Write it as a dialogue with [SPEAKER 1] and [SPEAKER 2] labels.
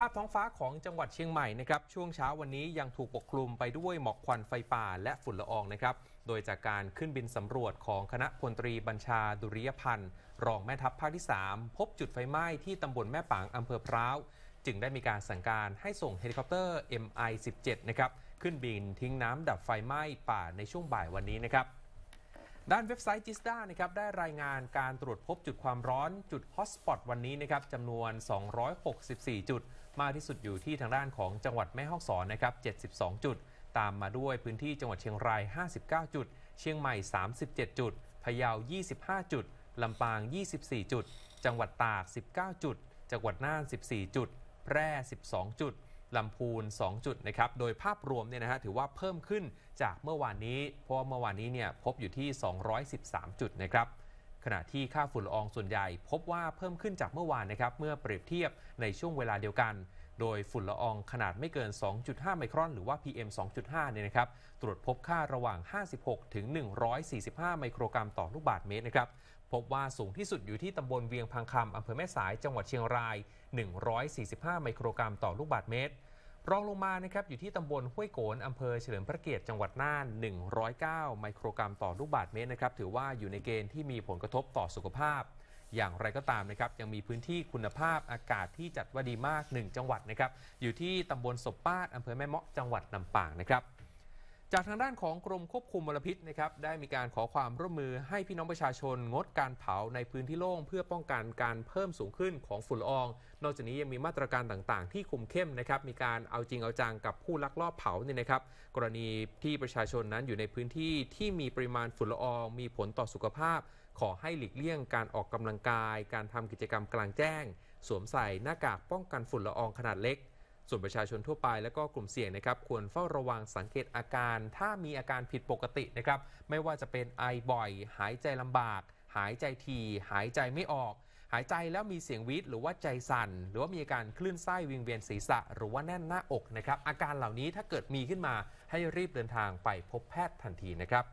[SPEAKER 1] ภาพท้องฟ้าของจังหวัดเชียงใหม่นะครับ ช่วงเช้าวันนี้ยังถูกปกคลุมไปด้วยหมอกควันไฟป่าและฝุ่นละอองนะครับ โดยจากการขึ้นบินสำรวจของคณะพลตรีบัญชาดุริยพันธ์ รองแม่ทัพภาคที่ 3 พบจุดไฟไหม้ที่ตำบลแม่ปางอำเภอพร้าว จึงได้มีการสั่งการให้ส่งเฮลิคอปเตอร์ MI-17 นะครับขึ้นบินทิ้งน้ำดับไฟไหม้ป่าในช่วงบ่ายวันนี้นะครับด้านเว็บไซต์จิสตานะครับได้รายงานการตรวจพบจุดความร้อนจุดฮอสปอตวันนี้นะครับจำนวน 264 จุด มากที่สุดอยู่ที่ทางด้านของจังหวัดแม่ฮ่องสอนนะครับ72 จุด ตามมาด้วยพื้นที่จังหวัดเชียงราย 59 จุด เชียงใหม่ 37 จุดพะเยา25 จุด ลำปาง 24 จุด จังหวัดตาก 19 จุด จังหวัดน่าน 14 จุดแพร่ 12 จุดลำพูน2จุดนะครับ โดยภาพรวมเนี่ยนะฮะถือว่าเพิ่มขึ้นจากเมื่อวานนี้ เพราะเมื่อวานนี้เนี่ยพบอยู่ที่ 213 จุดนะครับ ขณะที่ค่าฝุ่นละอองส่วนใหญ่พบว่าเพิ่มขึ้นจากเมื่อวานนะครับ เมื่อเปรียบเทียบในช่วงเวลาเดียวกัน โดยฝุ่นละอองขนาดไม่เกิน 2.5ไมครอนหรือว่า PM 2.5เนี่ยนะครับ ตรวจพบค่าระหว่าง 56ถึง145 ไมโครกรัมต่อลูกบาศก์เมตรนะครับ พบว่าสูงที่สุดอยู่ที่ตำบลเวียงพังคำอำเภอแม่สายจังหวัดเชียงราย 145ไมโครกรัมต่อลูกบาศก์เมตรรองลงมานะครับอยู่ที่ตำบลห้วยโกนอำเภอเฉลิมพระเกียรติจังหวัดน่าน 109 ไมโครกรัมต่อลูกบาศก์เมตรนะครับ ถือว่าอยู่ในเกณฑ์ที่มีผลกระทบต่อสุขภาพ อย่างไรก็ตามนะครับยังมีพื้นที่คุณภาพอากาศที่จัดว่าดีมาก 1 จังหวัดนะครับ อยู่ที่ตำบลศบป้าดอำเภอแม่เมาะจังหวัดลำปางนะครับจากทางด้านของกรมควบคุมมลพิษนะครับได้มีการขอความร่วมมือให้พี่น้องประชาชนงดการเผาในพื้นที่โล่งเพื่อป้องกันการเพิ่มสูงขึ้นของฝุ่นละออง นอกจากนี้ยังมีมาตรการต่างๆ ที่คุมเข้มนะครับมีการเอาจริงเอาจังกับผู้ลักลอบเผาเนี่ยนะครับ กรณีที่ประชาชนนั้นอยู่ในพื้นที่ที่มีปริมาณฝุ่นละอองมีผลต่อสุขภาพขอให้หลีกเลี่ยง การออกกำลังกาย การทำกิจกรรมกลางแจ้ง สวมใส่หน้ากากป้องกันฝุ่นละอองขนาดเล็กส่วนประชาชนทั่วไปและก็กลุ่มเสี่ยงนะครับ ควรเฝ้าระวังสังเกตอาการ ถ้ามีอาการผิดปกตินะครับ ไม่ว่าจะเป็นไอบ่อย หายใจลำบาก หายใจที หายใจไม่ออก หายใจแล้วมีเสียงวิทหรือว่าใจสั่นหรือว่ามีอาการคลื่นไส้วิงเวียนศีรษะ หรือว่าแน่นหน้าอกนะครับ อาการเหล่านี้ถ้าเกิดมีขึ้นมาให้รีบเดินทางไปพบแพทย์ทันทีนะครับ